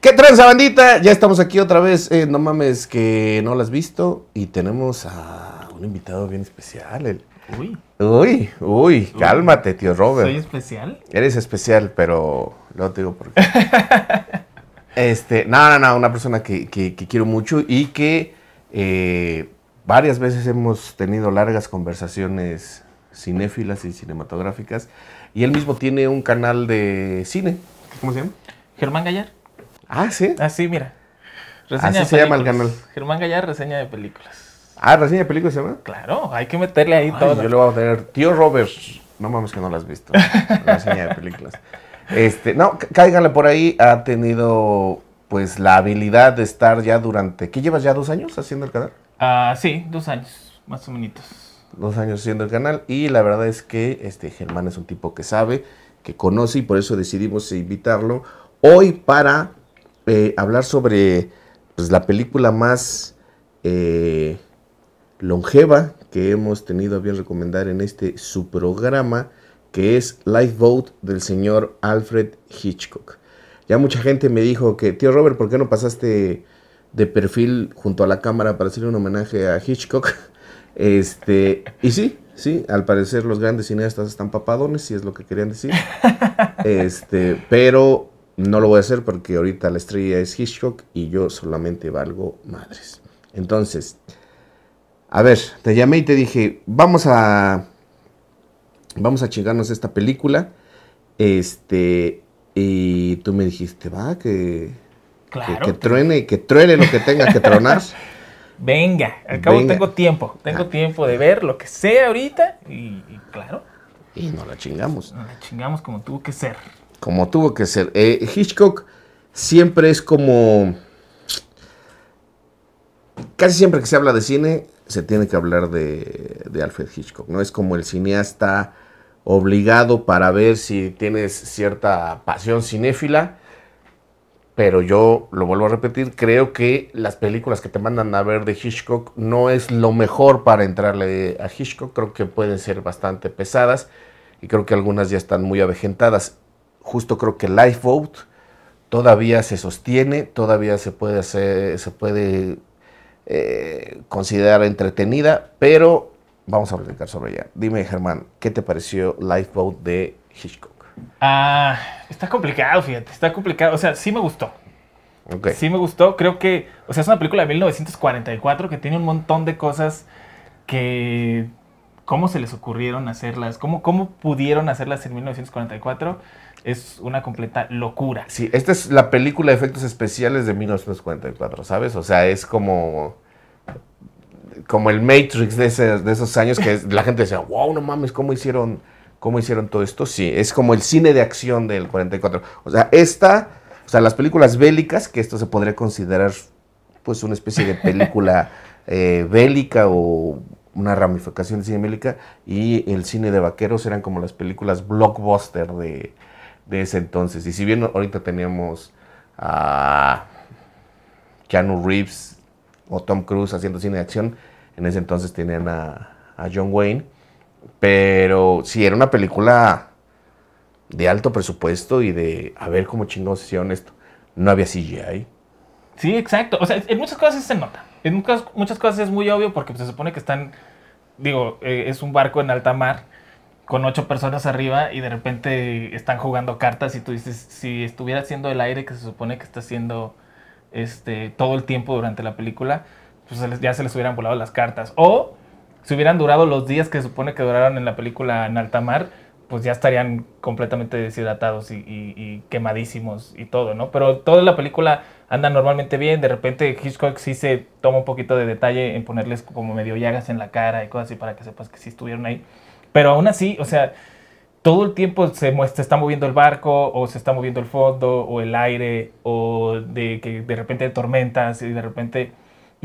¿Qué tranza, bandita? Ya estamos aquí otra vez. no mames que no la has visto. Y tenemos a un invitado bien especial. Uy. Uy, uy, cálmate, tío Robert. ¿Soy especial? Eres especial, pero lo te digo porque... Este, no, no, no, una persona que, que, quiero mucho y que eh, varias veces hemos tenido largas conversaciones cinéfilas y cinematográficas. Y él mismo tiene un canal de cine. ¿Cómo se llama? Germán Gallar. Ah, sí. Ah, sí, mira. Reseña Así se llama el canal. Germán Gallar, reseña de películas. Ah, reseña de películas se llama. Claro, hay que meterle ahí todo. Yo le voy a poner, tío Robert. No mames que no lo has visto. reseña de películas. Este, no, cáiganle por ahí, ha tenido pues la habilidad de estar ya durante, ¿qué llevas ya dos años haciendo el canal? Ah, sí, dos años, más o menos. Dos años haciendo el canal y la verdad es que este Germán es un tipo que sabe, que conoce y por eso decidimos invitarlo hoy para eh, hablar sobre pues, la película más eh, longeva que hemos tenido a bien recomendar en este su programa que es Lifeboat del señor Alfred Hitchcock. Ya mucha gente me dijo que, tío Robert, ¿por qué no pasaste de perfil junto a la cámara para hacerle un homenaje a Hitchcock? Este, y sí, sí, al parecer los grandes cineastas están papadones, si es lo que querían decir. Este, pero no lo voy a hacer porque ahorita la estrella es Hitchcock y yo solamente valgo madres. Entonces, a ver, te llamé y te dije, vamos a vamos a chingarnos esta película. Este, y tú me dijiste, va, que, claro, que, truene, que truene lo que tenga que tronar. Venga, al cabo tengo tiempo, tengo ah. tiempo de ver lo que sea ahorita y, claro. Y no la chingamos. No la chingamos como tuvo que ser. Como tuvo que ser. Eh, Hitchcock siempre es como... Casi siempre que se habla de cine, se tiene que hablar de, de Alfred Hitchcock, ¿no? Es como el cineasta obligado para ver si tienes cierta pasión cinéfila. Pero yo lo vuelvo a repetir, creo que las películas que te mandan a ver de Hitchcock no es lo mejor para entrarle a Hitchcock. Creo que pueden ser bastante pesadas y creo que algunas ya están muy avejentadas. Justo creo que Lifeboat todavía se sostiene, todavía se puede hacer, se puede eh, considerar entretenida, pero vamos a platicar sobre ella. Dime, Germán, ¿qué te pareció Lifeboat de Hitchcock? Ah, está complicado, fíjate, está complicado. O sea, sí me gustó. Okay. Sí me gustó, creo que, o sea, es una película de 1944 que tiene un montón de cosas que cómo se les ocurrieron hacerlas, cómo, cómo pudieron hacerlas en 1944, es una completa locura. Sí, esta es la película de efectos especiales de 1944, ¿sabes? O sea, es como como el Matrix de, de esos años que la gente decía, wow, no mames, ¿cómo hicieron, ¿cómo hicieron todo esto? Sí, es como el cine de acción del 44. O sea, esta, o sea, las películas bélicas, que esto se podría considerar pues una especie de película eh, bélica o una ramificación de cine bélica, y el cine de vaqueros eran como las películas blockbuster de, de ese entonces. Y si bien ahorita teníamos a Keanu Reeves o Tom Cruise haciendo cine de acción, en ese entonces tenían a, John Wayne. Pero si era una película de alto presupuesto y de a ver cómo chingados hicieron esto. No había CGI. Sí, exacto. O sea, en muchas cosas se nota. En muchas, cosas es muy obvio porque pues, se supone que están, digo, eh, es un barco en alta mar con ocho personas arriba y de repente están jugando cartas y tú dices, si estuviera haciendo el aire que se supone que está haciendo este, todo el tiempo durante la película, pues ya se les hubieran volado las cartas. O si hubieran durado los días que se supone que duraron en la película en alta mar, pues ya estarían completamente deshidratados y, quemadísimos y todo, ¿no? Pero toda la película anda normalmente bien, de repente Hitchcock sí se toma un poquito de detalle en ponerles como medio llagas en la cara y cosas así para que sepas que sí estuvieron ahí. Pero aún así, o sea, todo el tiempo se, se está moviendo el barco o se está moviendo el fondo o el aire o de que de repente tormentas y de repente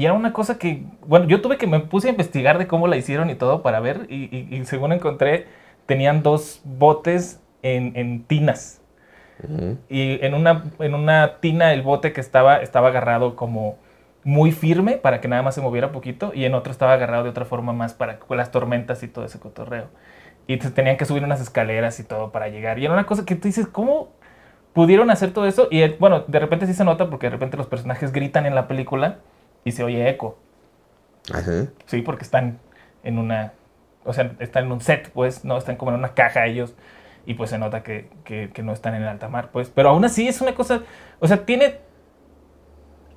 y era una cosa que, bueno, yo tuve que me puse a investigar de cómo la hicieron y todo para ver. Y, según encontré, tenían dos botes en, tinas. Y en una, en una tina el bote que estaba, estaba agarrado como muy firme para que nada más se moviera poquito. Y en otro estaba agarrado de otra forma más para las tormentas y todo ese cotorreo. Y te tenían que subir unas escaleras y todo para llegar. Y era una cosa que tú dices, ¿cómo pudieron hacer todo eso? Y eh, bueno, de repente sí se nota porque de repente los personajes gritan en la película y se oye eco. Ah, sí, porque están en una, o sea, están en un set, pues, no, están como en una caja ellos y pues se nota que, no están en el alta mar, pues. Pero aún así es una cosa, o sea, tiene...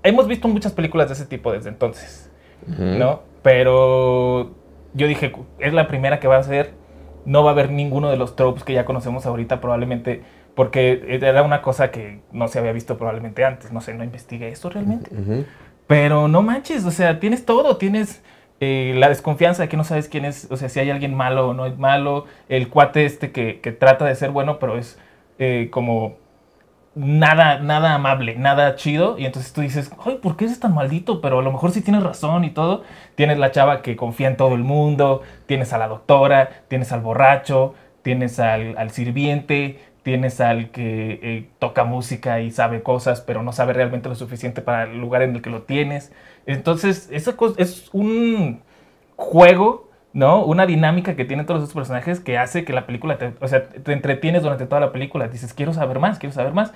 Hemos visto muchas películas de ese tipo desde entonces, ¿no? Pero yo dije, es la primera que va a ser, no va a haber ninguno de los tropes que ya conocemos ahorita probablemente porque era una cosa que no se había visto probablemente antes. No sé, no investigué eso realmente. Pero no manches, o sea, tienes todo, tienes eh, la desconfianza de que no sabes quién es, o sea, si hay alguien malo o no es malo, el cuate este que, trata de ser bueno, pero es eh, como nada, nada amable, nada chido, y entonces tú dices, ay, ¿por qué es tan maldito? Pero a lo mejor sí tienes razón y todo. Tienes la chava que confía en todo el mundo, tienes a la doctora, tienes al borracho, tienes al, al sirviente, tienes al que eh, toca música y sabe cosas, pero no sabe realmente lo suficiente para el lugar en el que lo tienes. Entonces, esa es un juego, ¿no? Una dinámica que tienen todos los personajes que hace que la película, te, o sea, te entretienes durante toda la película. Dices, quiero saber más, quiero saber más.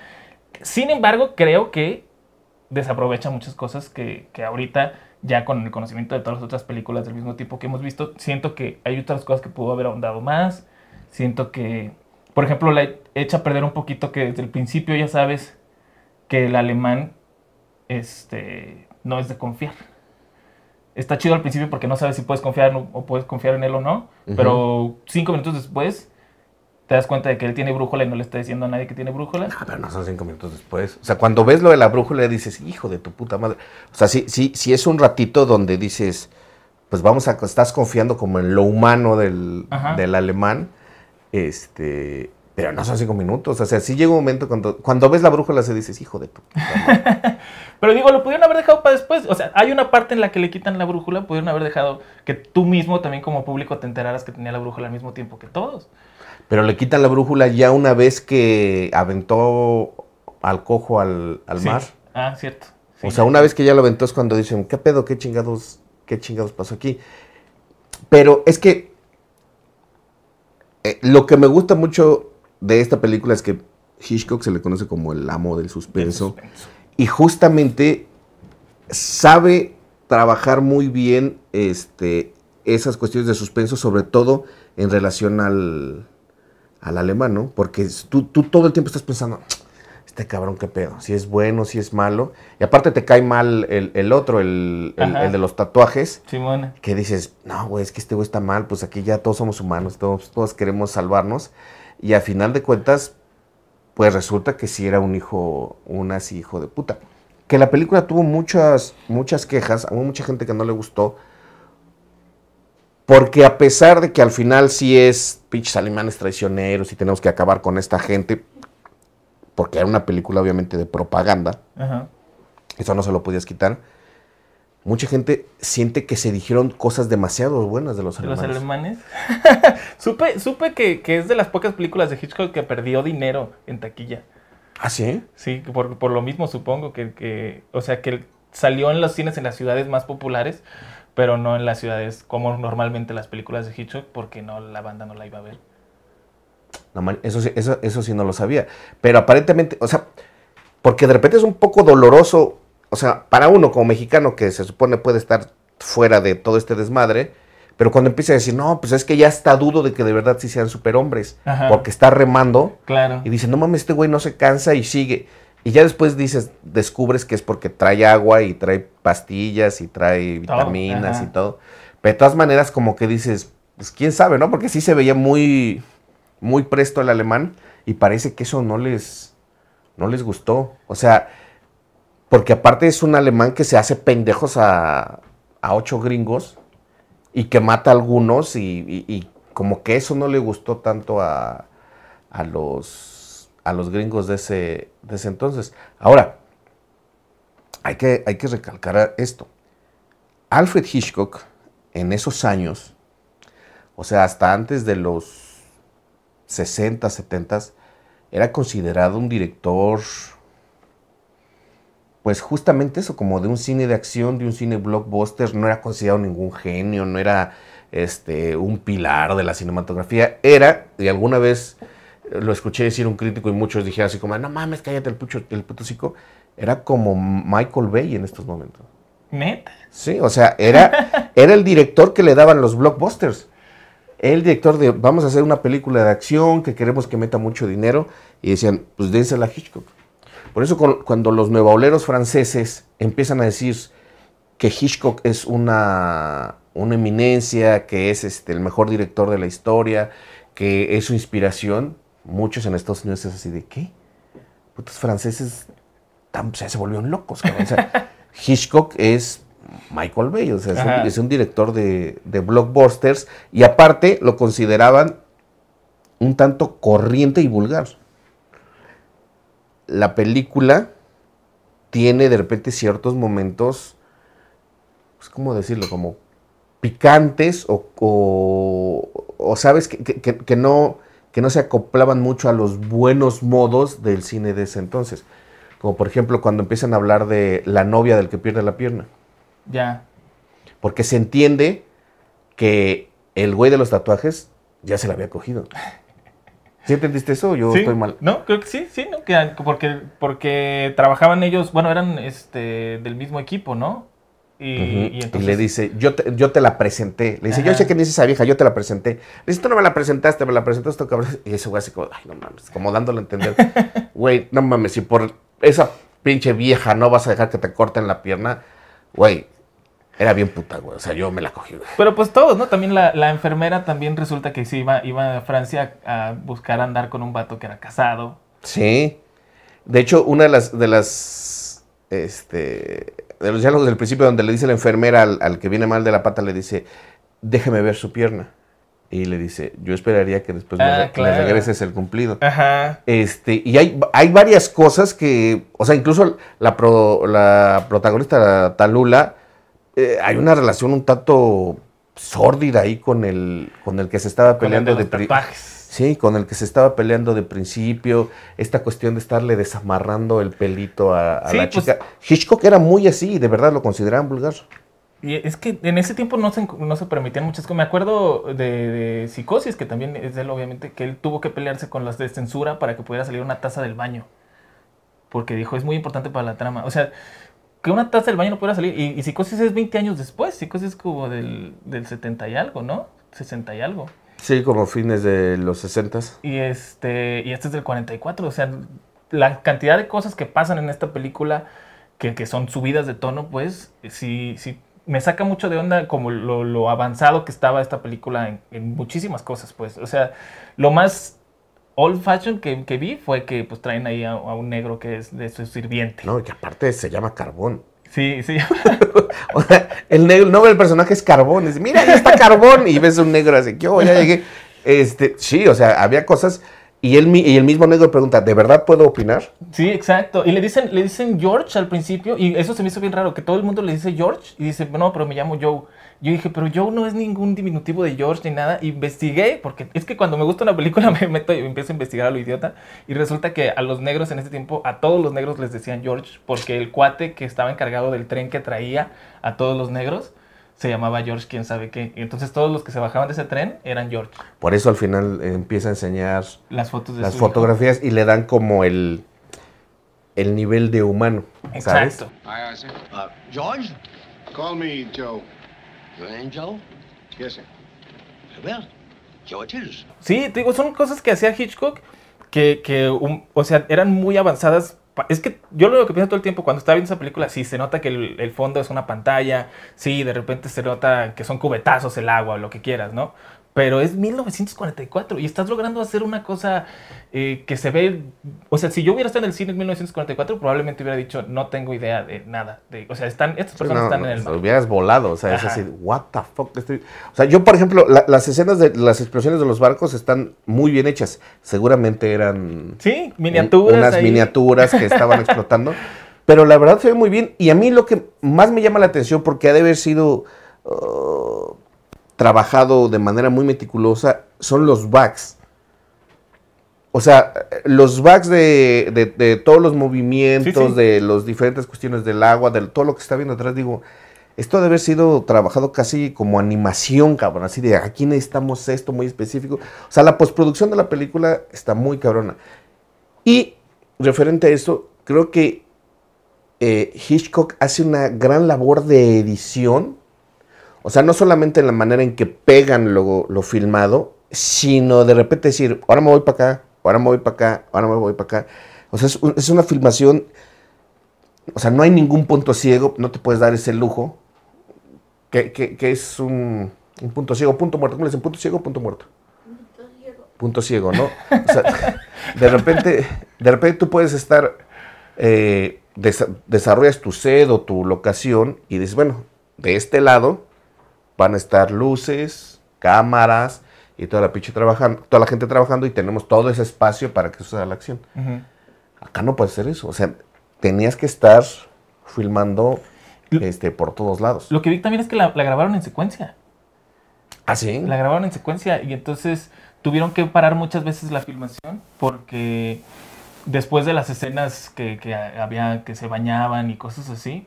Sin embargo, creo que desaprovecha muchas cosas que, que ahorita ya con el conocimiento de todas las otras películas del mismo tipo que hemos visto, siento que hay otras cosas que pudo haber ahondado más, siento que por ejemplo, la echa a perder un poquito que desde el principio ya sabes que el alemán este, no es de confiar. Está chido al principio porque no sabes si puedes confiar o puedes confiar en él o no, pero cinco minutos después te das cuenta de que él tiene brújula y no le está diciendo a nadie que tiene brújula. No, pero no son cinco minutos después. O sea, cuando ves lo de la brújula dices, hijo de tu puta madre. O sea, si si si es un ratito donde dices, pues vamos a, estás confiando como en lo humano del, del alemán este, pero no son cinco minutos. O sea, sí llega un momento cuando, cuando ves la brújula se dices, hijo de tu. pero digo, lo pudieron haber dejado para después. O sea, hay una parte en la que le quitan la brújula, pudieron haber dejado que tú mismo también como público te enteraras que tenía la brújula al mismo tiempo que todos. Pero le quitan la brújula ya una vez que aventó al cojo al, mar. Ah, cierto. o sea, una vez que ya lo aventó es cuando dicen, ¿qué pedo? ¿Qué chingados, qué chingados pasó aquí? Pero es que eh, lo que me gusta mucho de esta película es que Hitchcock se le conoce como el amo del suspenso. Y justamente sabe trabajar muy bien este, esas cuestiones de suspenso, sobre todo en relación al, al alemán, ¿no? Porque tú, tú todo el tiempo estás pensando, este cabrón qué pedo, si es bueno, si es malo. Y aparte te cae mal el, otro, el, de los tatuajes. bueno. Que dices, no, güey, es que este güey está mal, pues aquí ya todos somos humanos, todos, todos queremos salvarnos. Y a final de cuentas, pues resulta que sí era un hijo, un así hijo de puta. Que la película tuvo muchas, muchas quejas, hubo mucha gente que no le gustó. Porque a pesar de que al final sí es, Salimán es traicioneros y tenemos que acabar con esta gente, porque era una película obviamente de propaganda, eso no se lo podías quitar. Mucha gente siente que se dijeron cosas demasiado buenas de los alemanes. ¿De ¿Los alemanes? supe supe que, es de las pocas películas de Hitchcock que perdió dinero en taquilla. ¿Ah, sí? Sí, por, lo mismo supongo que, que, o sea, que salió en los cines en las ciudades más populares, pero no en las ciudades como normalmente las películas de Hitchcock, porque no la banda no la iba a ver eso, eso, eso sí no lo sabía. Pero aparentemente, o sea, porque de repente es un poco doloroso, o sea, para uno como mexicano que se supone puede estar fuera de todo este desmadre, pero cuando empieza a decir, no, pues es que ya está dudo de que de verdad sí sean superhombres, porque está remando. Claro. Y dice, no mames, este güey no se cansa y sigue. Y ya después dices, descubres que es porque trae agua y trae pastillas y trae vitaminas y todo. Pero de todas maneras, como que dices, pues quién sabe, ¿no? Porque sí se veía muy, muy presto el alemán y parece que eso no les, no les gustó. O sea, porque aparte es un alemán que se hace pendejos a, a ocho gringos y que mata a algunos y, y, como que eso no le gustó tanto a, a, los, a los gringos de ese, de ese entonces. Ahora, hay que, hay que recalcar esto. Alfred Hitchcock en esos años, o sea, hasta antes de los 60, 70, era considerado un director, pues justamente eso, como de un cine de acción, de un cine blockbuster, no era considerado ningún genio, no era este, un pilar de la cinematografía, era, y alguna vez lo escuché decir un crítico y muchos dijeron así como, no mames, cállate el, pucho, el puto era como Michael Bay en estos momentos. Sí, o sea, era, era el director que le daban los blockbusters el director de vamos a hacer una película de acción que queremos que meta mucho dinero y decían, pues dénsela a Hitchcock. Por eso cuando los nuevaoleros franceses empiezan a decir que Hitchcock es una, una eminencia, que es este, el mejor director de la historia, que es su inspiración, muchos en Estados Unidos es así de, ¿qué? Putos franceses se volvieron locos. Hitchcock es Michael Bay, o sea, es un, director de, blockbusters y aparte lo consideraban un tanto corriente y vulgar. La película tiene de repente ciertos momentos, pues, ¿cómo decirlo? Como picantes o, o, sabes, que, no, que no se acoplaban mucho a los buenos modos del cine de ese entonces. Como por ejemplo cuando empiezan a hablar de la novia del que pierde la pierna. Ya. Porque se entiende que el güey de los tatuajes ya se la había cogido. ¿Sí entendiste eso? Yo estoy mal. No, creo que sí, sí, porque, porque trabajaban ellos, bueno, eran este del mismo equipo, ¿no? Y, entonces... le dice, yo te, yo te la presenté. Le dice, yo sé quién dice esa vieja, yo te la presenté. Le dice, tú no me la presentaste, me la presentaste, cabrón. Y ese güey así como, ay, no mames, como dándole a entender. Güey, no mames, si por esa pinche vieja no vas a dejar que te corten la pierna, güey, era bien puta, güey. O sea, yo me la cogí, Pero pues todos, ¿no? También la, enfermera también resulta que sí iba, iba a Francia a buscar andar con un vato que era casado. Sí. De hecho, una de las, de las, este, de los diálogos del principio donde le dice la enfermera al, que viene mal de la pata, le dice, déjeme ver su pierna. Y le dice, yo esperaría que después le me, ah, regreses el cumplido. Ajá. Este, y hay, hay varias cosas que, o sea, incluso la, la protagonista la Talula eh, hay una relación un tanto sórdida ahí con el, con el que se estaba peleando de Sí, con el que se estaba peleando de principio, esta cuestión de estarle desamarrando el pelito a, la pues chica. Hitchcock era muy así, de verdad lo consideraban vulgar. Y es que en ese tiempo no se, no se permitían muchas cosas. Me acuerdo de, de, Psicosis, que también es él, obviamente, que él tuvo que pelearse con las de censura para que pudiera salir una taza del baño. Porque dijo, es muy importante para la trama. O sea, que una taza del baño no pudiera salir. Y, Psicosis es 20 años después. Psicosis es como del, 70 y algo, ¿no? 60 y algo. Sí, como fines de los 60. Y este, y este es del 44. O sea, la cantidad de cosas que pasan en esta película, que, que son subidas de tono, pues, sí, sí, me saca mucho de onda como lo, avanzado que estaba esta película en muchísimas cosas, pues. O sea, lo más old fashion que, vi fue que pues traen ahí a, un negro que es de su sirviente. No, y que aparte se llama Carbón. Sí, sí. o sea, el, negro, el personaje es Carbón. Es, Mira, ahí está Carbón. Y ves un negro así, yo ya llegué. Este, sí, o sea, había cosas. Y, él, y el mismo negro pregunta, ¿de verdad puedo opinar? Sí, exacto. Y le dicen, le dicen George al principio, y eso se me hizo bien raro, que todo el mundo le dice George, y dice, no, pero me llamo Joe. Yo dije, pero Joe no es ningún diminutivo de George ni nada. Investigué, porque es que cuando me gusta una película me meto y empiezo a investigar a lo idiota. Y resulta que a los negros en ese tiempo, a todos los negros les decían George, porque el cuate que estaba encargado del tren que traía a todos los negros se llamaba George, quién sabe qué. Y entonces todos los que se bajaban de ese tren eran George. Por eso al final empieza a enseñar las fotos las fotografías y le dan como el el nivel de humano. Exacto. Uh, George, call me Joe. Sí, digo, son cosas que hacía Hitchcock que, que o sea, eran muy avanzadas. Es que yo lo que pienso todo el tiempo cuando estaba viendo esa película, sí, se nota que el, el fondo es una pantalla, sí, de repente se nota que son cubetazos el agua o lo que quieras, ¿no? pero es 1944 y estás logrando hacer una cosa eh, que se ve, o sea, si yo hubiera estado en el cine en 1944 probablemente hubiera dicho, no tengo idea de nada, o sea, están, estas personas están en el... Mar. Hubieras volado, o sea, es así, what the fuck, o sea, yo por ejemplo, las escenas de las explosiones de los barcos están muy bien hechas, seguramente eran... Sí, miniaturas. unas miniaturas que estaban explotando, pero la verdad se ve muy bien y a mí lo que más me llama la atención porque ha de haber sido... Oh, trabajado de manera muy meticulosa son los backs. O sea, los backs de, todos los movimientos, de las diferentes cuestiones del agua, de todo lo que está viendo atrás, digo, esto debe haber sido trabajado casi como animación, cabrón, así de aquí necesitamos esto muy específico. O sea, la postproducción de la película está muy cabrona. Y referente a eso, creo que eh, Hitchcock hace una gran labor de edición o sea, no solamente en la manera en que pegan lo, lo filmado, sino de repente decir, ahora me voy para acá, ahora me voy para acá, ahora me voy para acá. O sea, es, una filmación, o sea, no hay ningún punto ciego, no te puedes dar ese lujo, que, es un, punto ciego, punto muerto. ¿Cómo le dicen? ¿Punto ciego punto muerto? Punto ciego. Punto ciego, ¿no? O sea, de repente, de repente tú puedes estar, eh, desarrollas tu sed o tu locación y dices, bueno, de este lado van a estar luces, cámaras y toda la trabajando, toda la gente trabajando y tenemos todo ese espacio para que suceda la acción. Acá no puede ser eso. O sea, tenías que estar filmando este, por todos lados. Lo que vi también es que la, grabaron en secuencia. ¿Ah, sí? La grabaron en secuencia y entonces tuvieron que parar muchas veces la filmación porque después de las escenas que, que había, que se bañaban y cosas así,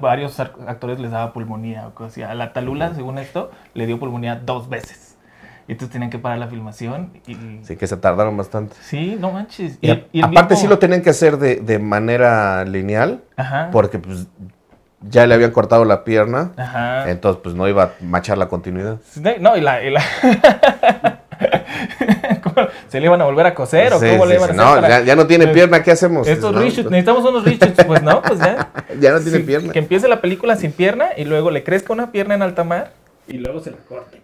varios actores les daba pulmonía o cosas así. A la Talula, según esto, le dio pulmonía dos veces. Y entonces tenían que parar la filmación. Y... Sí, que se tardaron bastante. Sí, no manches. Y, aparte sí lo tenían que hacer de, manera lineal, porque pues, ya le habían cortado la pierna, entonces pues no iba a machar la continuidad. No, Y la... ¿Se le iban a volver a coser o cómo le iban a hacer? No, ya, no tiene eh, pierna, ¿qué hacemos? Estos necesitamos unos reshoots. Pues no, pues ya. ya no tiene pierna. Que empiece la película sin pierna y luego le crezca una pierna en alta mar y luego se la corte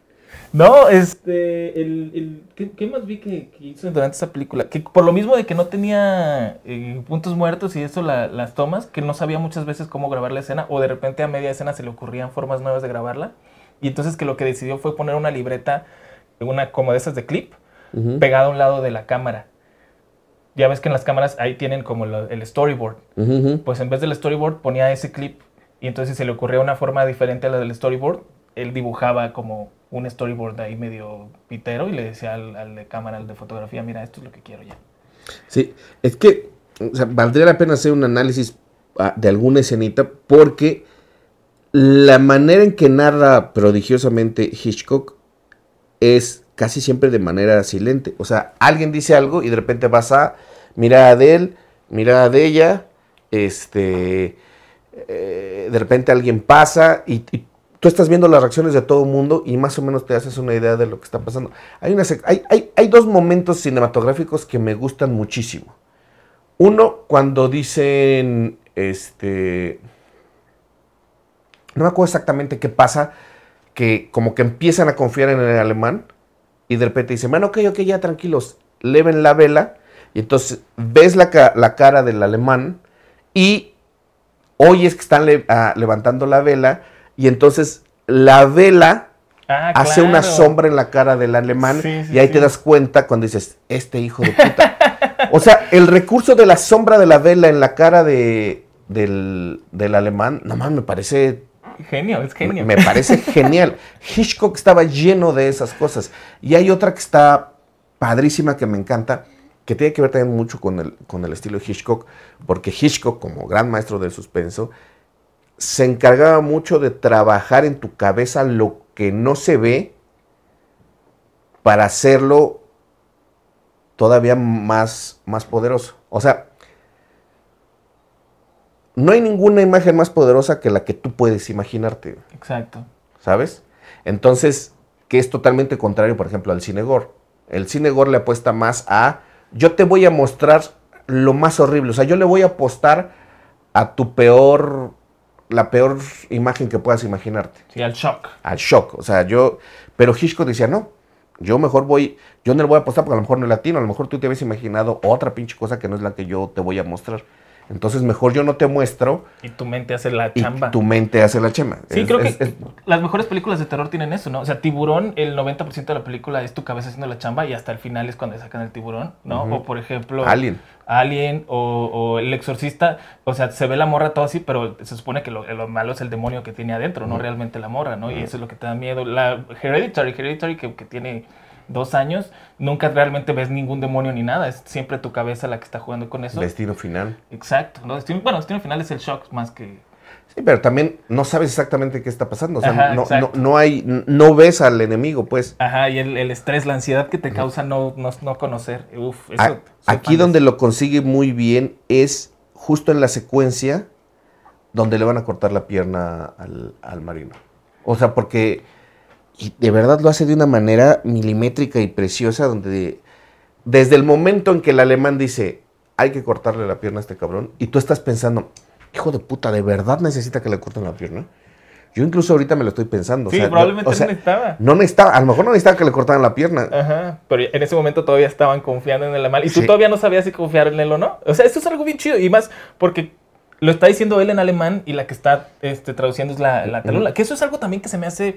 No, este, el, ¿qué, más vi que, hizo durante esa película? Que por lo mismo de que no tenía eh, puntos muertos y eso, las tomas, que no sabía muchas veces cómo grabar la escena, o de repente a media escena se le ocurrían formas nuevas de grabarla, y entonces que lo que decidió fue poner una libreta, una como de esas de clip, pegado a un lado de la cámara. Ya ves que en las cámaras ahí tienen como el storyboard. Pues en vez del storyboard ponía ese clip y entonces si se le ocurría una forma diferente a la del storyboard, él dibujaba como un storyboard ahí medio pitero y le decía al, de cámara, al de fotografía, mira, esto es lo que quiero ya. Sí, es que valdría la pena hacer un análisis ah, de alguna escenita porque la manera en que narra prodigiosamente Hitchcock es casi siempre de manera silente. O sea, alguien dice algo y de repente vas a mirada de él, mirada de ella, este, eh, de repente alguien pasa y, tú estás viendo las reacciones de todo el mundo y más o menos te haces una idea de lo que está pasando. Hay, una hay dos momentos cinematográficos que me gustan muchísimo. Uno, cuando dicen, este, no me acuerdo exactamente qué pasa, que como que empiezan a confiar en el alemán y de repente dicen, bueno, ok, ok, ya tranquilos, leven la vela. Y entonces ves la, cara del alemán y oyes que están ah, levantando la vela y entonces la vela ah, hace una sombra en la cara del alemán y ahí te das cuenta cuando dices, este hijo de puta. o sea, el recurso de la sombra de la vela en la cara de, del, del alemán, más me parece Genial, es genial. Me parece genial. Hitchcock estaba lleno de esas cosas. Y hay otra que está padrísima que me encanta, que tiene que ver también mucho con el, con el estilo de Hitchcock, porque Hitchcock, como gran maestro del suspenso, se encargaba mucho de trabajar en tu cabeza lo que no se ve para hacerlo todavía más, más poderoso. O sea, no hay ninguna imagen más poderosa que la que tú puedes imaginarte. Exacto. ¿Sabes? Entonces, que es totalmente contrario, por ejemplo, al cine El cine le apuesta más a, yo te voy a mostrar lo más horrible, o sea, yo le voy a apostar a tu peor, la peor imagen que puedas imaginarte. Sí, al shock. Al shock, o sea, yo, pero Hitchcock decía, no, yo mejor voy, yo no le voy a apostar porque a lo mejor no es latino, a lo mejor tú te habías imaginado otra pinche cosa que no es la que yo te voy a mostrar. Entonces, mejor yo no te muestro. Y tu mente hace la chamba. Y tu mente hace la chamba. Sí, creo que las mejores películas de terror tienen eso, ¿no? O sea, tiburón, el 90% de la película es tu cabeza haciendo la chamba y hasta el final es cuando sacan el tiburón, ¿no? O por ejemplo. Alien. Alien o, El Exorcista. O sea, se ve la morra todo así, pero se supone que lo, malo es el demonio que tiene adentro, no realmente la morra, ¿no? Y eso es lo que te da miedo. La Hereditary, Hereditary que tiene dos años, nunca realmente ves ningún demonio ni nada. Es siempre tu cabeza la que está jugando con eso. Destino final. Exacto. bueno, destino final es el shock más que. Sí, pero también no sabes exactamente qué está pasando. O sea, no, no, no, hay, no ves al enemigo, pues. Ajá, y el, estrés, la ansiedad que te causa no, no, no conocer. Uf, aquí donde lo consigue muy bien es justo en la secuencia donde le van a cortar la pierna al, al marino. O sea, porque y de verdad lo hace de una manera milimétrica y preciosa, donde desde el momento en que el alemán dice, hay que cortarle la pierna a este cabrón, y tú estás pensando, hijo de puta, ¿de verdad necesita que le corten la pierna? Yo incluso ahorita me lo estoy pensando. Sí, probablemente no necesitaba. No necesitaba, a lo mejor no necesitaba que le cortaran la pierna. Ajá, pero en ese momento todavía estaban confiando en el alemán. Y tú todavía no sabías si confiar en él o no. O sea, eso es algo bien chido. Y más porque lo está diciendo él en alemán y la que está este, traduciendo es la, la Que eso es algo también que se me hace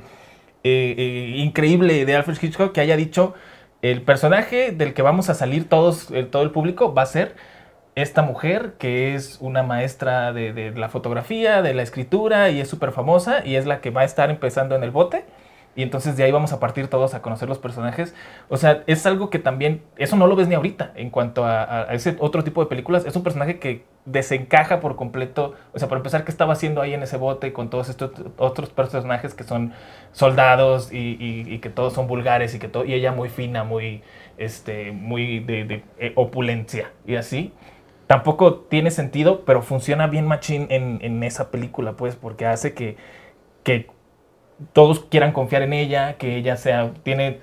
eh, eh, increíble de Alfred Hitchcock que haya dicho, el personaje del que vamos a salir todos, todo el público va a ser esta mujer que es una maestra de, de la fotografía, de la escritura y es súper famosa y es la que va a estar empezando en el bote y entonces de ahí vamos a partir todos a conocer los personajes. O sea, es algo que también, eso no lo ves ni ahorita en cuanto a, ese otro tipo de películas. Es un personaje que desencaja por completo. O sea, para empezar, ¿qué estaba haciendo ahí en ese bote con todos estos otros personajes que son soldados y, que todos son vulgares y que todo, y ella muy fina, muy, este, muy de, eh, opulencia y así? Tampoco tiene sentido, pero funciona bien machín en, en esa película, pues, porque hace que que todos quieran confiar en ella, que ella sea, tiene,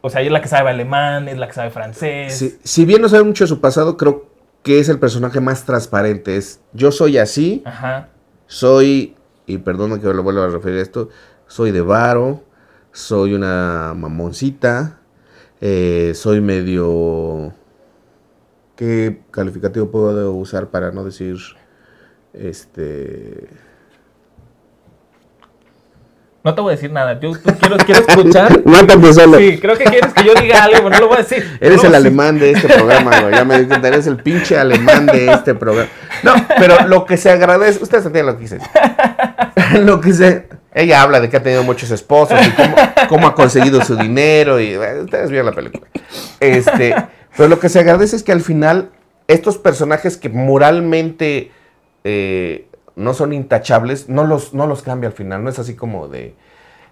o sea, ella es la que sabe alemán, es la que sabe francés. si bien no sabe mucho de su pasado, creo que es el personaje más transparente. Es, yo soy así, Ajá. soy, y perdón que lo vuelva a referir a esto, soy de varo, soy una mamoncita, eh, soy medio... ¿Qué calificativo puedo usar para no decir este no te voy a decir nada. Yo quiero, quiero escuchar. Mátame solo. Sí, creo que quieres que yo diga algo, pero no lo voy a decir. Eres el alemán de este programa, güey. Ya me di cuenta, eres el pinche alemán de este programa. No, pero lo que se agradece. Ustedes entienden lo que hice. lo que hice... Ella habla de que ha tenido muchos esposos y cómo, ha conseguido su dinero. Y eh, ustedes vieron la película. Este, pero lo que se agradece es que al final, estos personajes que moralmente. Eh, no son intachables, no los, no los cambia al final, no es así como de,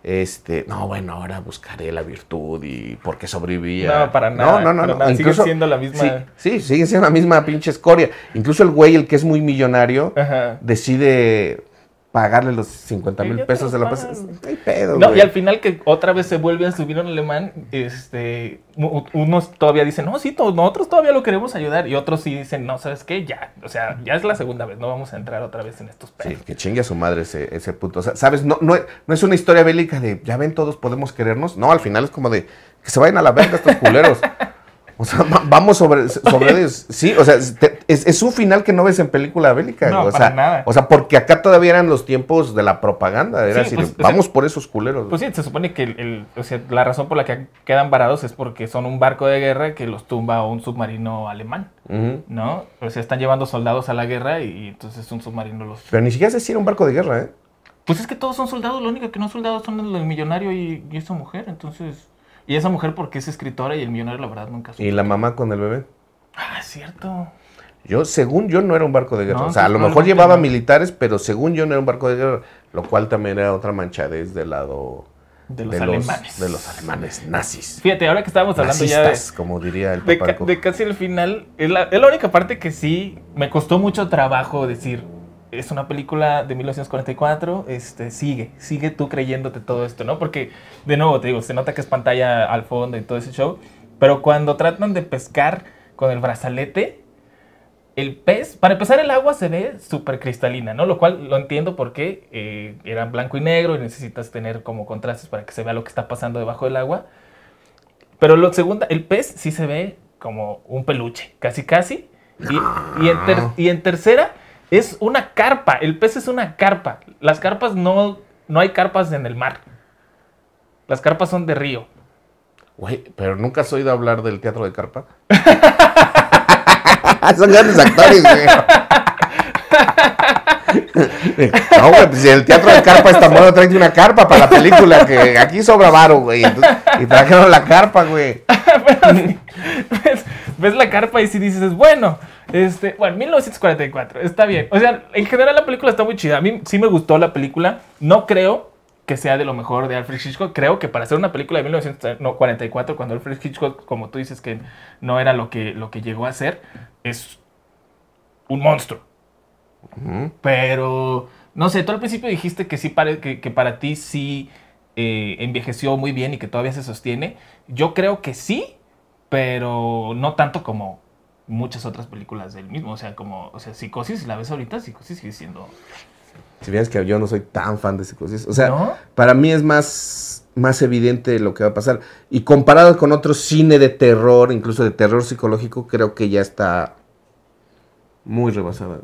este, no, bueno, ahora buscaré la virtud y porque sobrevivía. No, para nada. No, no, no. sigue siendo la misma. Sí, sigue siendo la misma pinche escoria. Incluso el güey, el que es muy millonario, decide pagarle los 50 mil pesos de la no, y al final que otra vez se vuelve a subir un alemán, este, unos todavía dicen, no, sí, nosotros todavía lo queremos ayudar, y otros sí dicen, no, ¿sabes qué? Ya, o sea, ya es la segunda vez, no vamos a entrar otra vez en estos pedos. Sí, que chingue a su madre ese, ese puto. O sea, ¿sabes? No, no, no es una historia bélica de, ya ven, todos podemos querernos. No, al final es como de, que se vayan a la verga estos culeros. O sea, vamos sobre, sobre Sí, o sea, es, es, un final que no ves en película bélica. No, o sea, nada. O sea, porque acá todavía eran los tiempos de la propaganda. Era así, pues, pues, vamos por esos culeros. Pues sí, se supone que el, o sea, la razón por la que quedan varados es porque son un barco de guerra que los tumba un submarino alemán. ¿No? O sea, están llevando soldados a la guerra y, entonces un submarino los. Pero ni siquiera se si un barco de guerra, ¿eh? Pues es que todos son soldados, lo único que no son soldados son el millonario y, y esa mujer, entonces. Y esa mujer porque es escritora y el millonario la verdad nunca ¿Y la mamá con el bebé? Ah, cierto. Yo, según yo, no era un barco de guerra. o sea, a lo mejor llevaba militares, pero según yo no era un barco de guerra, lo cual también era otra manchadez del lado... De los, alemanes. de los alemanes nazis. Fíjate, ahora que estábamos hablando ya de... como diría el de casi el final, es la, es la única parte que sí me costó mucho trabajo decir, es una película de 1944, este, sigue, sigue tú creyéndote todo esto, ¿no? Porque, de nuevo, te digo, se nota que es pantalla al fondo y todo ese show, pero cuando tratan de pescar con el brazalete, el pez, para empezar, el agua se ve súper cristalina, ¿no? Lo cual lo entiendo porque eh, era blanco y negro y necesitas tener como contrastes para que se vea lo que está pasando debajo del agua. Pero lo segundo, el pez sí se ve como un peluche, casi casi. Y, y, en, y en tercera, es una carpa. El pez es una carpa. Las carpas no. No hay carpas en el mar. Las carpas son de río. Güey, pero nunca has oído hablar del teatro de carpa. son grandes actores, güey. No, güey, pues el teatro de carpa está bueno, trae una carpa para la película, que aquí sobra varo, güey. y trajeron la carpa, güey. ¿ves? ves, la carpa y si dices, bueno, este, bueno, 1944, está bien. O sea, en general la película está muy chida. A mí sí me gustó la película. No creo que sea de lo mejor de Alfred Hitchcock. Creo que para hacer una película de 1944, cuando Alfred Hitchcock, como tú dices, que no era lo que, lo que llegó a ser, es un monstruo. Pero, no sé, tú al principio dijiste que sí, para, que, para ti sí eh, envejeció muy bien y que todavía se sostiene. Yo creo que sí, pero no tanto como muchas otras películas del mismo. O sea, como, o sea, Psicosis, la ves ahorita, Psicosis sigue siendo... Si bien es que yo no soy tan fan de Psicosis. O sea, para mí es más, más evidente lo que va a pasar. Y comparado con otro cine de terror, incluso de terror psicológico, creo que ya está muy rebasada.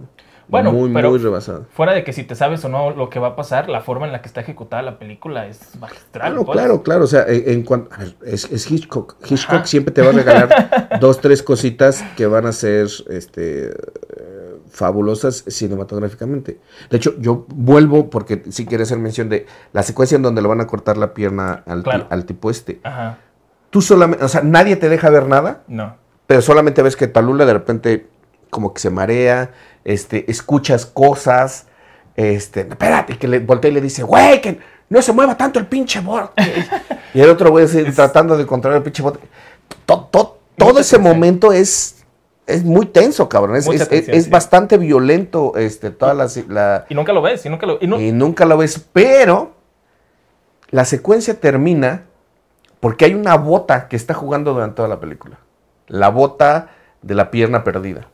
Bueno, muy, muy rebasado. Fuera de que si te sabes o no lo que va a pasar, la forma en la que está ejecutada la película es magistral. Claro, pues. claro, claro. O sea, en, cuanto. es, Hitchcock. Hitchcock siempre te va a regalar dos, tres cositas que van a ser este, fabulosas cinematográficamente. De hecho, yo vuelvo porque sí quería hacer mención de la secuencia en donde le van a cortar la pierna al, al tipo este. Tú solamente. O sea, nadie te deja ver nada. No. Pero solamente ves que Talula de repente como que se marea, este, escuchas cosas, este, espérate, que le voltea y le dice, güey, que no se mueva tanto el pinche bote. y el otro güey tratando de encontrar el pinche bote. todo ese momento es, es muy tenso, cabrón. Es, bastante violento este, toda la, Y nunca lo ves, y nunca y nunca lo ves, pero la secuencia termina porque hay una bota que está jugando durante toda la película. La bota de la pierna perdida.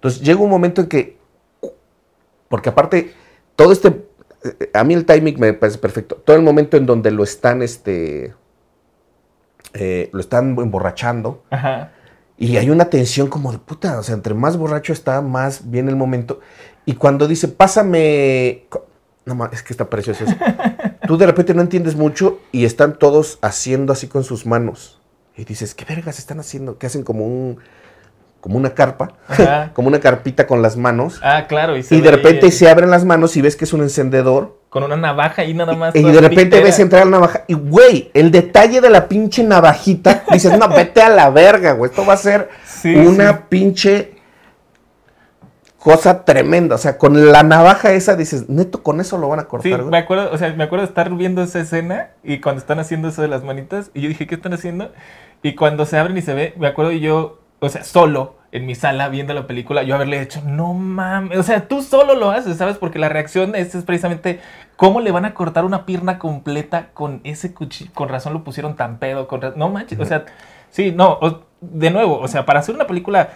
Entonces llega un momento en que, porque aparte, todo este, eh, a mí el timing me parece perfecto, todo el momento en donde lo están, este, eh, lo están emborrachando. Y hay una tensión como de puta, o sea, entre más borracho está, más viene el momento. Y cuando dice, pásame, no, es que está precioso eso. Tú de repente no entiendes mucho y están todos haciendo así con sus manos. Y dices, ¿qué vergas están haciendo? Que hacen como un, como una carpa, como una carpita con las manos. Ah, claro. Y, y de repente se abren las manos y ves que es un encendedor. Con una navaja y nada más. Y, de repente ves entrar la navaja. Y, güey, el detalle de la pinche navajita, dices, no, vete a la verga, güey. Esto va a ser una pinche cosa tremenda. O sea, con la navaja esa dices, neto, con eso lo van a cortar. Sí, me acuerdo, o sea, me acuerdo de estar viendo esa escena y cuando están haciendo eso de las manitas, y yo dije, ¿qué están haciendo? Y cuando se abren y se ve, me acuerdo y yo o sea, solo en mi sala viendo la película, yo haberle hecho, no mames, o sea, tú solo lo haces, ¿sabes? Porque la reacción es, precisamente cómo le van a cortar una pierna completa con ese cuchillo, con razón lo pusieron tan pedo, con no manches, o sea, sí, no, de nuevo, o sea, para hacer una película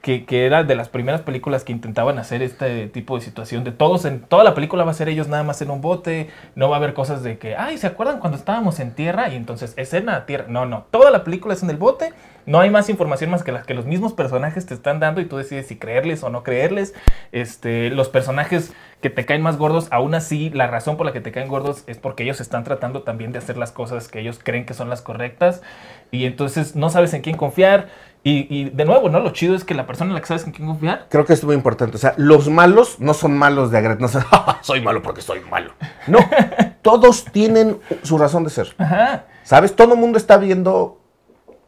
que, que, era de las primeras películas que intentaban hacer este tipo de situación, de todos, en toda la película va a ser ellos nada más en un bote, no va a haber cosas de que, ay, ¿se acuerdan cuando estábamos en tierra? Y entonces, escena, tierra, no, no, toda la película es en el bote no hay más información más que las que los mismos personajes te están dando y tú decides si creerles o no creerles. Este, los personajes que te caen más gordos, aún así, la razón por la que te caen gordos es porque ellos están tratando también de hacer las cosas que ellos creen que son las correctas. Y entonces no sabes en quién confiar. Y, de nuevo, ¿no? Lo chido es que la persona en la que sabes en quién confiar. Creo que es muy importante. O sea, los malos no son malos de agredir. No son, ah, soy malo porque soy malo. No, todos tienen su razón de ser. Ajá. ¿Sabes? Todo el mundo está viendo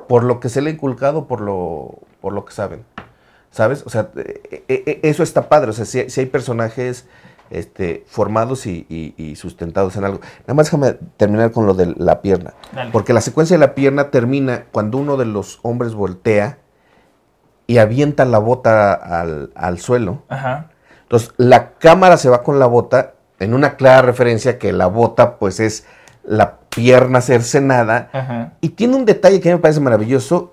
por lo que se le ha inculcado, por lo, por lo que saben. ¿Sabes? O sea, eh, eh, eh, eso está padre. O sea, si, hay personajes este, formados y, sustentados en algo. Nada más déjame terminar con lo de la pierna. Porque la secuencia de la pierna termina cuando uno de los hombres voltea y avienta la bota al, al suelo. Ajá. Entonces, la cámara se va con la bota en una clara referencia que la bota, pues, es la pierna cercenada. Y tiene un detalle que a mí me parece maravilloso,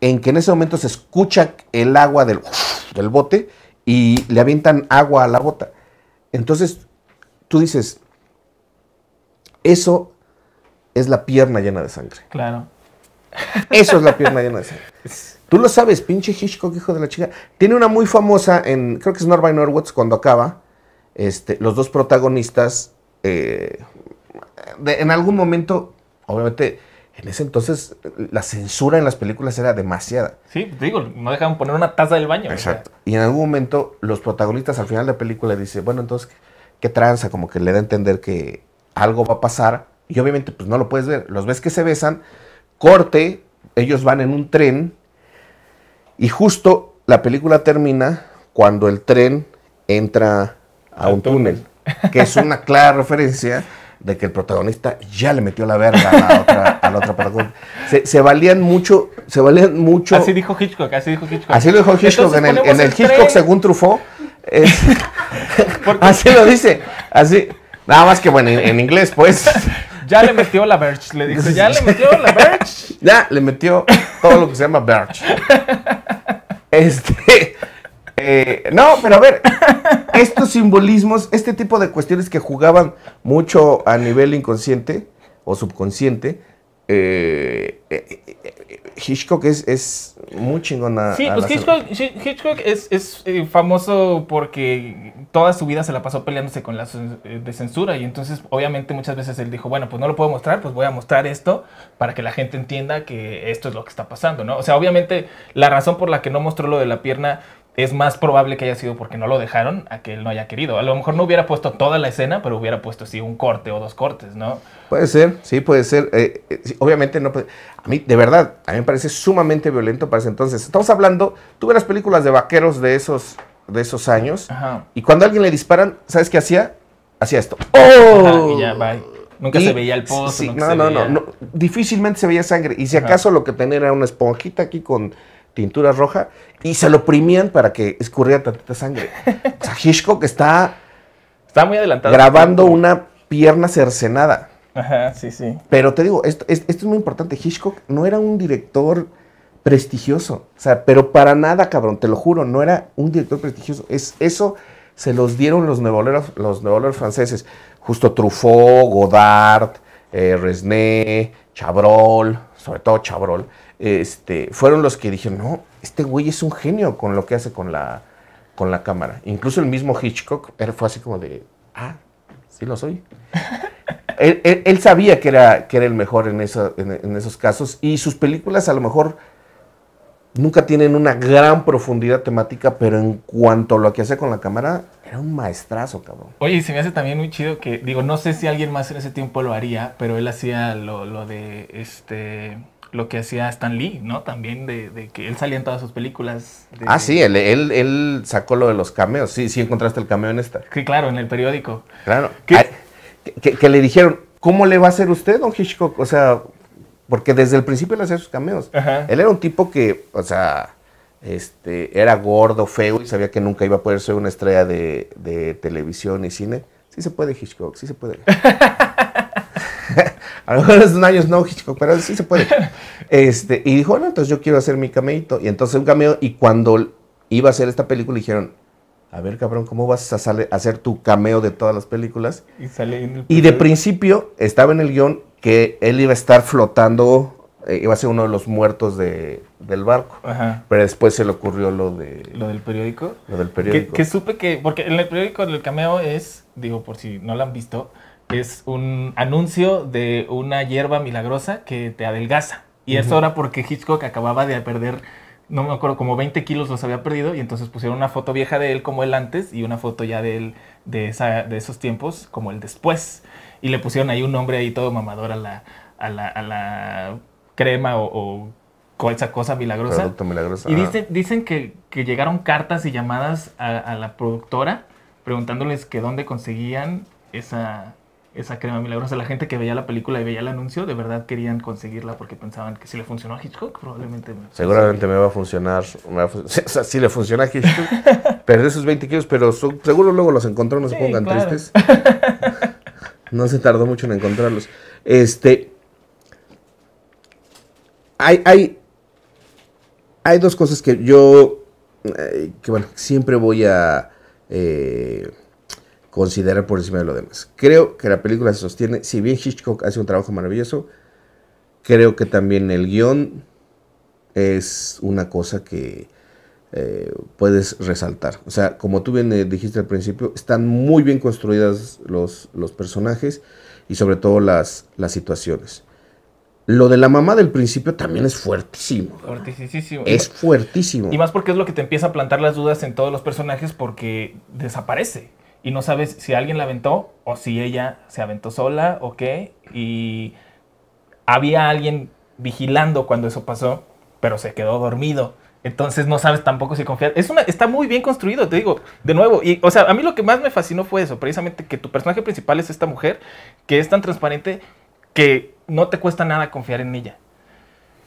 en que en ese momento se escucha el agua del, del bote y le avientan agua a la bota. Entonces, tú dices, eso es la pierna llena de sangre. Claro. Eso es la pierna llena de sangre. Tú lo sabes, pinche Hitchcock, hijo de la chica. Tiene una muy famosa en, creo que es Norby Norwoods, cuando acaba, este, los dos protagonistas eh, en algún momento, obviamente, en ese entonces la censura en las películas era demasiada. Sí, te digo, no dejaban poner una taza del baño. Exacto. Y en algún momento los protagonistas al final de la película dicen, bueno, entonces, ¿qué tranza? Como que le da a entender que algo va a pasar. Y obviamente, pues no lo puedes ver. Los ves que se besan, corte, ellos van en un tren. Y justo la película termina cuando el tren entra a un túnel, que es una clara referencia de que el protagonista ya le metió la verga a la otra, a la otra persona. Se, valían mucho, se valían mucho. Así dijo Hitchcock, así dijo Hitchcock. Así lo dijo Hitchcock en el, Hitchcock según Truffaut. así lo dice, así. Nada más que bueno, en, inglés, pues. ya le metió la Birch, le dijo, ya le metió la Birch. ya le metió todo lo que se llama Birch. Este. Eh, no, pero a ver, estos simbolismos, este tipo de cuestiones que jugaban mucho a nivel inconsciente o subconsciente, eh, eh, Hitchcock es, es, muy chingona. Sí, pues Hitchcock, Hitchcock, es, famoso porque toda su vida se la pasó peleándose con la de censura y entonces obviamente muchas veces él dijo, bueno, pues no lo puedo mostrar, pues voy a mostrar esto para que la gente entienda que esto es lo que está pasando, ¿no? O sea, obviamente la razón por la que no mostró lo de la pierna es más probable que haya sido porque no lo dejaron a que él no haya querido. A lo mejor no hubiera puesto toda la escena, pero hubiera puesto sí un corte o dos cortes, ¿no? Puede ser, sí, puede ser. Eh, eh, obviamente no puede. A mí, de verdad, a mí me parece sumamente violento para ese entonces. Estamos hablando, Tuve las películas de vaqueros de esos, de esos años, y cuando a alguien le disparan, ¿sabes qué hacía? Hacía esto. ¡Oh! y ya, bye. Nunca se veía el pozo. no, no, no, Difícilmente se veía sangre. Y si acaso lo que tenía era una esponjita aquí con tintura roja y se lo oprimían para que escurriera tantita sangre. O sea, Hitchcock está, está muy adelantado grabando una pierna cercenada. Ajá, sí, sí. Pero te digo, esto, es muy importante. Hitchcock no era un director prestigioso. O sea, pero para nada, cabrón, te lo juro, no era un director prestigioso. Es, eso se los dieron los nevoleros, los franceses. Justo Truffaut, Godard, eh, Resné, Chabrol, sobre todo Chabrol. Este, fueron los que dijeron, no, este güey es un genio con lo que hace con la, con la cámara. Incluso el mismo Hitchcock fue así como de, ah, sí lo soy. él, sabía que era, que era el mejor en, en, esos casos y sus películas a lo mejor nunca tienen una gran profundidad temática, pero en cuanto a lo que hace con la cámara, era un maestrazo, cabrón. Oye, y se me hace también muy chido que, digo, no sé si alguien más en ese tiempo lo haría, pero él hacía lo, lo de este lo que hacía Stan Lee, ¿no? También de, de que él salía en todas sus películas. De... Ah, sí, él, él, sacó lo de los cameos. Sí, sí encontraste el cameo en esta. Sí, claro, en el periódico. Claro. que, le dijeron, ¿cómo le va a hacer usted, don Hitchcock? O sea, porque desde el principio él hacía sus cameos. Él era un tipo que, o sea, este, era gordo, feo y sabía que nunca iba a poder ser una estrella de, de televisión y cine. Sí se puede, Hitchcock, sí se puede. A lo mejor es un año no, pero sí se puede. Este, y dijo, bueno, entonces yo quiero hacer mi cameito. Y entonces un cameo, y cuando iba a hacer esta película, dijeron, a ver, cabrón, ¿cómo vas a hacer tu cameo de todas las películas? Y, sale en el y de principio estaba en el guión que él iba a estar flotando, eh, iba a ser uno de los muertos del barco. Pero después se le ocurrió lo de... ¿Lo del periódico? Lo del periódico. Que, supe que, porque en el periódico el cameo es, digo, por si no lo han visto, es un anuncio de una hierba milagrosa que te adelgaza. Y es ahora era porque Hitchcock acababa de perder, no me acuerdo, como 20 kilos los había perdido y entonces pusieron una foto vieja de él como él antes y una foto ya de él de, esa, de esos tiempos como el después. Y le pusieron ahí un nombre ahí todo mamador a la, a la, crema o, o esa cosa milagrosa. Y dicen, dicen que, llegaron cartas y llamadas a la productora preguntándoles que dónde conseguían esa, esa crema milagrosa. La gente que veía la película y veía el anuncio, de verdad querían conseguirla porque pensaban que si le funcionó a Hitchcock, probablemente... Me Seguramente me va a funcionar, me va a si le funciona a Hitchcock, perder sus 20 kilos, pero seguro luego los encontró, no se pongan tristes. No se tardó mucho en encontrarlos. Este... Hay, hay, hay dos cosas que yo, eh, que bueno, siempre voy a... Eh, considerar por encima de lo demás. Creo que la película se sostiene, si bien Hitchcock hace un trabajo maravilloso, creo que también el guión es una cosa que eh, puedes resaltar. O sea, como tú bien eh, dijiste al principio, están muy bien construidas los, los personajes y sobre todo las, las situaciones. Lo de la mamá del principio también es fuertísimo. Fuertísimo. Es fuertísimo. Y más porque es lo que te empieza a plantar las dudas en todos los personajes porque desaparece y no sabes si alguien la aventó o si ella se aventó sola o qué. Y había alguien vigilando cuando eso pasó, pero se quedó dormido. Entonces no sabes tampoco si confiar. Es una, está muy bien construido, te digo, de nuevo. Y, o sea, a mí lo que más me fascinó fue eso, precisamente que tu personaje principal es esta mujer que es tan transparente que no te cuesta nada confiar en ella.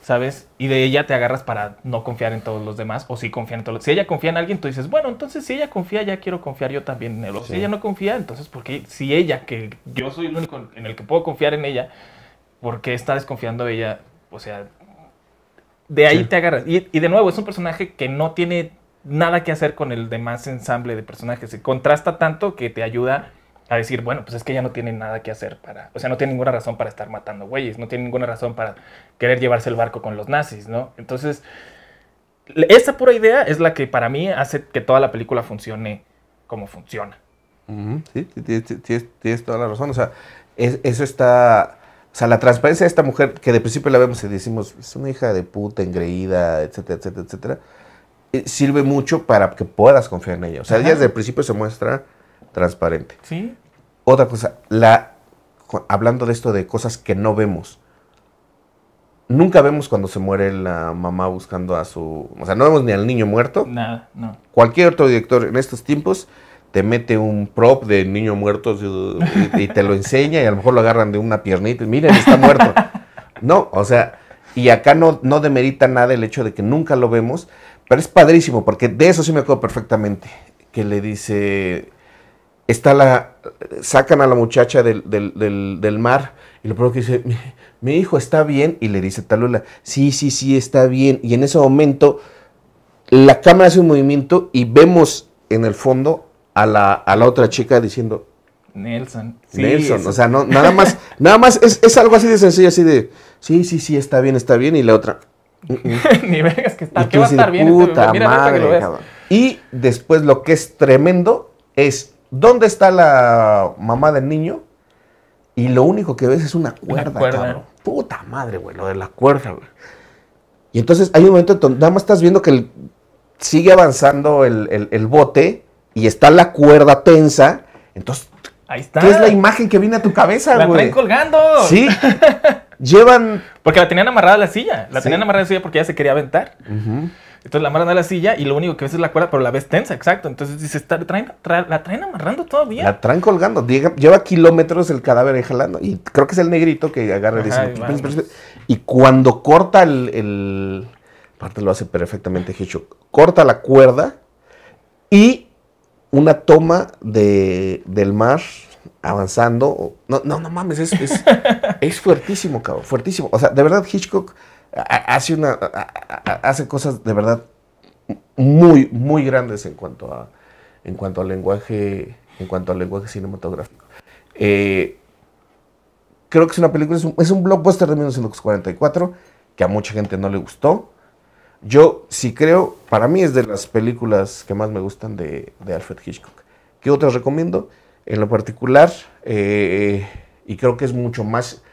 ¿sabes? Y de ella te agarras para no confiar en todos los demás, o si confía en todos los... Si ella confía en alguien, tú dices, bueno, entonces si ella confía, ya quiero confiar yo también en él. si ella no confía, entonces, ¿por qué? si ella, que yo soy el único en el que puedo confiar en ella, ¿por qué está desconfiando de ella? O sea, de ahí te agarras. Y, y, de nuevo, es un personaje que no tiene nada que hacer con el demás ensamble de personajes. Se contrasta tanto que te ayuda a decir, bueno, pues es que ya no tiene nada que hacer para, o sea, no tiene ninguna razón para estar matando güeyes, no tiene ninguna razón para querer llevarse el barco con los nazis, ¿no? Entonces, esa pura idea es la que para mí hace que toda la película funcione como funciona. Sí, tienes, toda la razón, o sea, eso está, o sea, la transparencia de esta mujer que de principio la vemos y decimos, es una hija de puta, engreída, etcétera, etcétera, etcétera, eh, sirve mucho para que puedas confiar en ella. O sea, ella desde el principio se muestra transparente. Sí. Otra cosa, la, hablando de esto de cosas que no vemos. Nunca vemos cuando se muere la mamá buscando a su... O sea, no vemos ni al niño muerto. Nada, no. Cualquier otro director en estos tiempos te mete un prop de niño muerto y, te lo enseña y a lo mejor lo agarran de una piernita y miren, está muerto. No, o sea, y acá no, no demerita nada el hecho de que nunca lo vemos, pero es padrísimo porque de eso sí me acuerdo perfectamente, que le dice está la, sacan a la muchacha del, mar y lo primero que dice, mi, hijo está bien, y le dice Talula, sí, sí, sí, está bien. Y en ese momento la cámara hace un movimiento y vemos en el fondo a la, otra chica diciendo, Nelson. Sí, Nelson, o sea, no, nada más, nada más es, algo así de sencillo, así de, sí, sí, sí, está bien, está bien, y la otra. Mm, mm". Ni vergas que está, que va bien. Puta madre, Y después lo que es tremendo es ¿Dónde está la mamá del niño? Y lo único que ves es una cuerda, Puta madre, güey, lo de la cuerda, güey. Y entonces hay un momento donde nada más estás viendo que sigue avanzando el, bote y está la cuerda tensa. Entonces, Ahí está. ¿qué es la imagen que viene a tu cabeza, güey? La traen colgando. Sí. Llevan. Porque la tenían amarrada a la silla. La tenían amarrada a la silla porque ya se quería aventar. Ajá. Entonces la amarran a la silla y lo único que ves es la cuerda, pero la ves tensa, exacto. Entonces dice, está, la traen amarrando todavía. La traen colgando, lleva, kilómetros el cadáver ahí jalando. Y creo que es el negrito que agarra y pues, pues, pues, y cuando corta el, Aparte lo hace perfectamente Hitchcock. Corta la cuerda y una toma de, del mar avanzando. No, no, mames, es, es fuertísimo, cabrón, fuertísimo. O sea, de verdad Hitchcock hace, una, hace cosas de verdad muy, muy grandes en cuanto, a, en cuanto al lenguaje en cuanto al lenguaje cinematográfico. Eh, creo que es una película, es un, es un, blockbuster de 1944 que a mucha gente no le gustó. Yo sí creo, para mí es de las películas que más me gustan de, Alfred Hitchcock. ¿Qué otras recomiendo? En lo particular, eh, y creo que es mucho más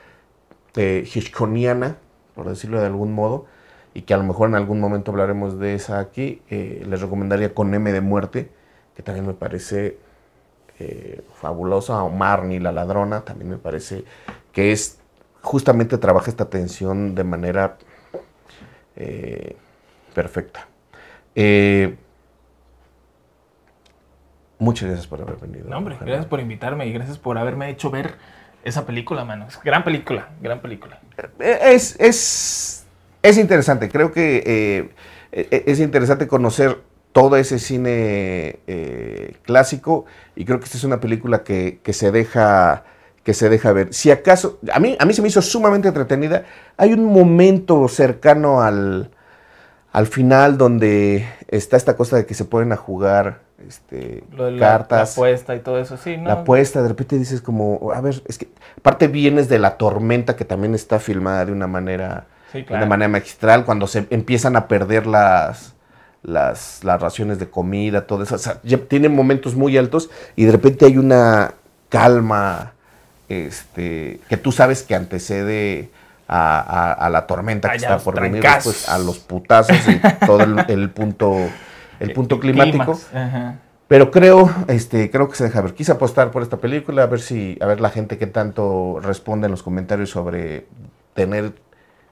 eh, por decirlo de algún modo, y que a lo mejor en algún momento hablaremos de esa aquí, eh, les recomendaría Con M de Muerte, que también me parece eh, fabulosa, o ni la ladrona, también me parece que es, justamente trabaja esta tensión de manera eh, perfecta. muchas gracias por haber venido. hombre, gracias por invitarme y gracias por haberme hecho ver esa película, manos. Gran película, gran película es, es, interesante, creo que eh, e, es interesante conocer todo ese cine eh, clásico y creo que esta es una película que, se deja que se deja ver. Si acaso, a mí, a mí se me hizo sumamente entretenida. Hay un momento cercano al, al final donde está esta cosa de que se ponen a jugar este, la, cartas. La apuesta y todo eso, sí, ¿no? La apuesta, de repente dices como, a ver, es que parte vienes de la tormenta que también está filmada de una manera, de una manera magistral, cuando se empiezan a perder las, las, raciones de comida, todo eso. O sea, tienen momentos muy altos y de repente hay una calma este, que tú sabes que antecede a, la tormenta que está por venir, a los putazos y todo el punto el eh, punto climático. Pero creo, este, creo que se deja ver. Quise apostar por esta película, a ver si, a ver la gente que tanto responde en los comentarios sobre tener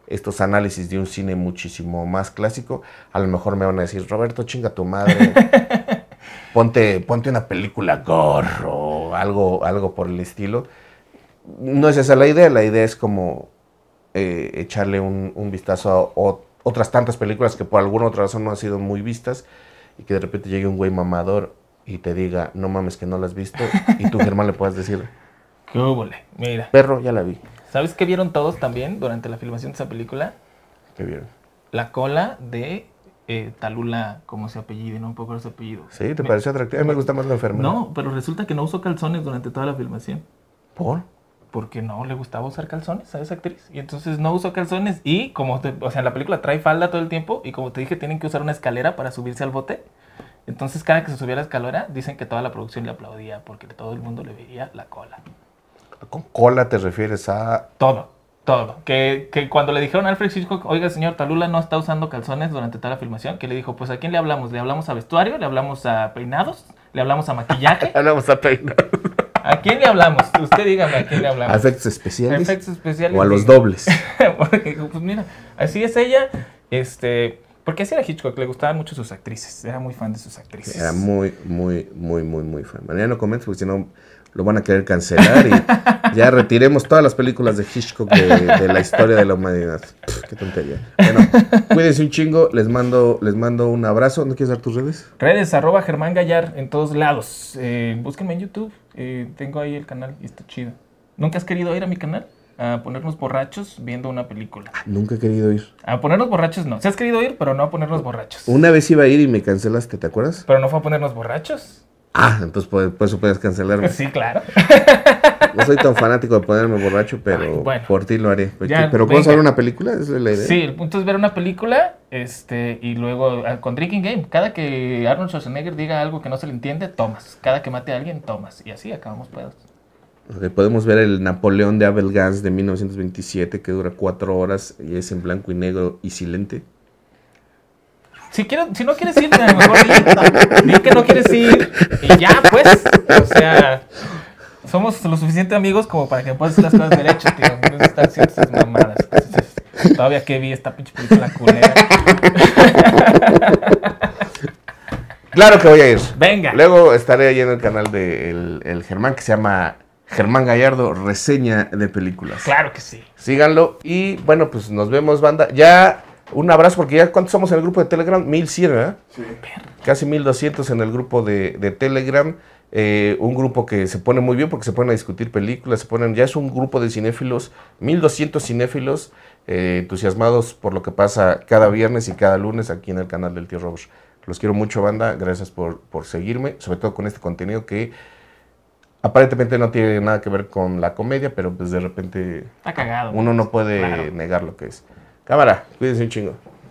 estos análisis de un cine muchísimo más clásico. A lo mejor me van a decir, Roberto, chinga tu madre. ponte, ponte una película gorro, algo, algo por el estilo. No es esa la idea, la idea es como eh, echarle un, un, vistazo a otras tantas películas que por alguna otra razón no han sido muy vistas y que de repente llegue un güey mamador y te diga, no mames que no la has visto, y tú, Germán, le puedas decir, qué le mira. Perro, ya la vi. ¿Sabes qué vieron todos también durante la filmación de esa película? ¿Qué vieron? La cola de eh, Talula, como se apellido, no un poco su apellido. Sí, ¿te parece pareció atractivo? A mí me gusta más la enfermera. No, pero resulta que no usó calzones durante toda la filmación. ¿Por? porque no le gustaba usar calzones a esa actriz. Y entonces no usó calzones y como, te, o sea, en la película trae falda todo el tiempo y como te dije, tienen que usar una escalera para subirse al bote. Entonces cada que se subía la escalera, dicen que toda la producción le aplaudía porque todo el mundo le veía la cola. ¿Con cola te refieres a...? Todo, todo. Que, cuando le dijeron a Alfred Hitchcock, oiga señor, Talula no está usando calzones durante toda la filmación, que le dijo, pues ¿a quién le hablamos? ¿Le hablamos a vestuario? ¿Le hablamos a peinados? ¿Le hablamos a maquillaje? le hablamos a peinados. ¿A quién le hablamos? Usted dígame a quién le hablamos. ¿A efectos especiales? ¿A efectos especiales. O a los dobles. porque, pues mira, así es ella. Este, porque así era Hitchcock, le gustaban mucho sus actrices. Era muy fan de sus actrices. Era muy, muy, muy, muy, muy fan. Mañana no comentes porque si no lo van a querer cancelar y ya retiremos todas las películas de Hitchcock de, la historia de la humanidad. qué tontería. Bueno, cuídense un chingo, les mando, les mando un abrazo. ¿No quieres dar tus redes? Redes, arroba Germán Gallar en todos lados. Eh, búsquenme en YouTube. Eh, tengo ahí el canal y está chido. ¿Nunca has querido ir a mi canal? A ponernos borrachos viendo una película. Ah, nunca he querido ir. A ponernos borrachos no. se has querido ir, pero no a ponernos borrachos. Una vez iba a ir y me cancelaste, ¿te acuerdas? Pero no fue a ponernos borrachos. Ah, entonces por pues, eso puedes cancelarme. Sí, claro. No soy tan fanático de ponerme borracho, pero por ti lo haré. pero ¿puedo ver una película? es la idea. Sí, el punto es ver una película este, y luego ah, con Drinking Game. Cada que Arnold Schwarzenegger diga algo que no se le entiende, tomas. Cada que mate a alguien, tomas. Y así acabamos pedos. podemos ver el Napoleón de Abel Gans de 1927 que dura cuatro horas y es en blanco y negro y silente si, quieres, si no quieres ir, mejor di, que no quieres ir y ya, pues. O sea, somos lo suficiente amigos como para que puedas hacer las cosas derecho, tío. No estar haciendo esas mamadas. Todavía que vi esta pinche película culera. Claro que voy a ir. Venga. Luego estaré ahí en el canal de el Germán que se llama Germán Gallardo, reseña de películas. Claro que sí. Síganlo y bueno, pues nos vemos, banda. Ya un abrazo, porque ya cuántos somos en el grupo de Telegram? 1100, ¿verdad? Sí. Casi 1200 en el grupo de, Telegram. Eh, un grupo que se pone muy bien porque se ponen a discutir películas, se ponen, ya es un grupo de cinéfilos, 1200 cinéfilos eh, entusiasmados por lo que pasa cada viernes y cada lunes aquí en el canal del Tío Robert. Los quiero mucho, banda, gracias por, por seguirme, sobre todo con este contenido que aparentemente no tiene nada que ver con la comedia, pero pues de repente uno no pues, puede negar lo que es. Cámara, cuídense un chingo.